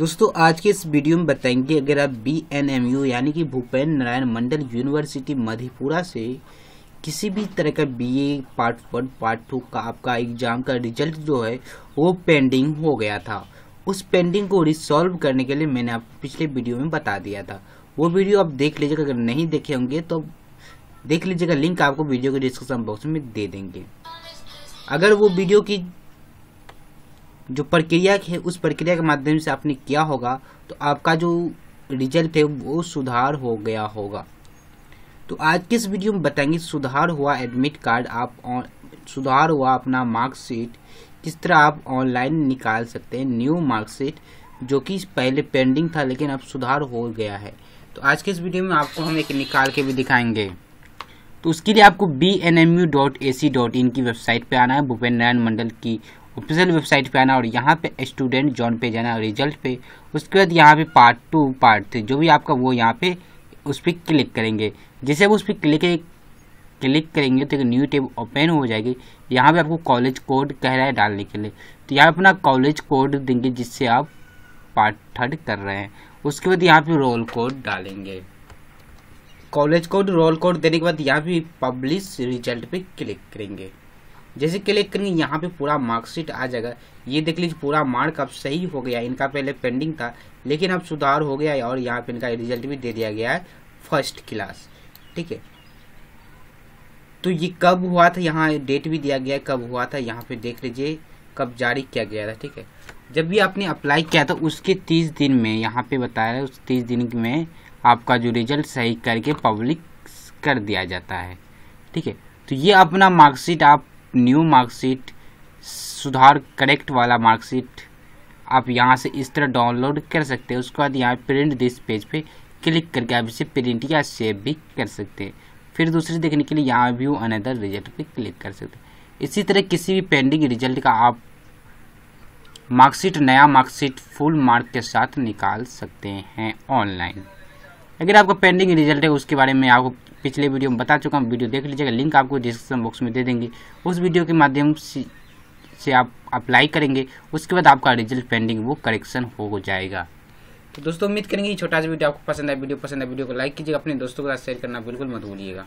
दोस्तों आज के इस वीडियो में बताएंगे अगर आप बी एन एम यू यानी कि भूपेन्द्र नारायण मंडल यूनिवर्सिटी मधेपुरा से किसी भी तरह का B A part one part two का आपका एग्जाम का रिजल्ट जो है वो पेंडिंग हो गया था उस पेंडिंग को रिसॉल्व करने के लिए मैंने आपको पिछले वीडियो में बता दिया था वो वीडियो आप देख लीजिएगा अगर नहीं देखे होंगे तो देख लीजिएगा लिंक आपको वीडियो के डिस्क्रिप्शन बॉक्स में दे देंगे अगर वो वीडियो की जो प्रक्रिया है उस प्रक्रिया के माध्यम से आपने किया होगा तो आपका जो रिजल्ट है वो सुधार हो गया होगा तो आज के इस वीडियो में बताएंगे सुधार हुआ एडमिट कार्ड आप सुधार हुआ अपना मार्कशीट किस तरह आप ऑनलाइन निकाल सकते हैं न्यू मार्कशीट जो कि पहले पेंडिंग था लेकिन अब सुधार हो गया है तो आज के इस वीडियो में आपको हम एक निकाल के भी दिखाएंगे तो उसके लिए आपको B N M U dot A C dot in की वेबसाइट पे आना है भूपेन्द्र नारायण मंडल की ऑफिशियल वेबसाइट पे आना और यहाँ पे स्टूडेंट जॉन पे जाना रिजल्ट पे उसके बाद यहाँ पे पार्ट टू पार्ट थ्री जो भी आपका वो यहाँ पे उस पर क्लिक करेंगे जैसे आप उस पर क्लिक क्लिक करेंगे तो एक न्यू टेब ओपन हो जाएगी यहाँ पे आपको कॉलेज कोड कह रहा है डालने के लिए तो यहाँ अपना कॉलेज कोड देंगे जिससे आप पार्ट थर्ड कर रहे हैं उसके बाद यहाँ पे रोल कोड डालेंगे कॉलेज कोड रोल कोड देने के बाद यहाँ पे पब्लिश रिजल्ट पे क्लिक करेंगे जैसे क्लिक करेंगे यहाँ पे पूरा मार्कशीट आ जाएगा ये देख लीजिए पूरा मार्क अब सही हो गया इनका पहले पेंडिंग था लेकिन अब सुधार हो गया है और यहाँ पे इनका रिजल्ट भी दे दिया गया है फर्स्ट क्लास ठीक है तो ये कब हुआ था यहाँ डेट भी दिया गया है कब हुआ था यहाँ पे देख लीजिए कब जारी किया गया था ठीक है जब भी आपने अप्लाई किया था उसके तीस दिन में यहाँ पे बताया उस तीस दिन में आपका जो रिजल्ट सही करके पब्लिक कर दिया जाता है ठीक है तो ये अपना मार्कशीट आप न्यू मार्कशीट सुधार करेक्ट वाला मार्कशीट आप यहाँ से इस तरह डाउनलोड कर सकते हैं उसके बाद यहाँ प्रिंट दिस पेज पे क्लिक करके आप इसे प्रिंट या सेव भी कर सकते हैं फिर दूसरे देखने के लिए यहाँ व्यू अनदर रिजल्ट पे क्लिक कर सकते हैं इसी तरह किसी भी पेंडिंग रिजल्ट का आप मार्कशीट नया मार्कशीट फुल मार्क के साथ निकाल सकते हैं ऑनलाइन अगर आपका पेंडिंग रिजल्ट है उसके बारे में आपको पिछले वीडियो में बता चुका हूँ वीडियो देख लीजिएगा लिंक आपको डिस्क्रिप्शन बॉक्स में दे देंगे उस वीडियो के माध्यम से आप अप्लाई करेंगे उसके बाद आपका रिजल्ट पेंडिंग वो करेक्शन हो जाएगा तो दोस्तों उम्मीद करेंगे छोटा सा वीडियो आपको पसंद है वीडियो पसंद है वीडियो को लाइक कीजिएगा अपने दोस्तों के साथ शेयर करना बिल्कुल मत भूलिएगा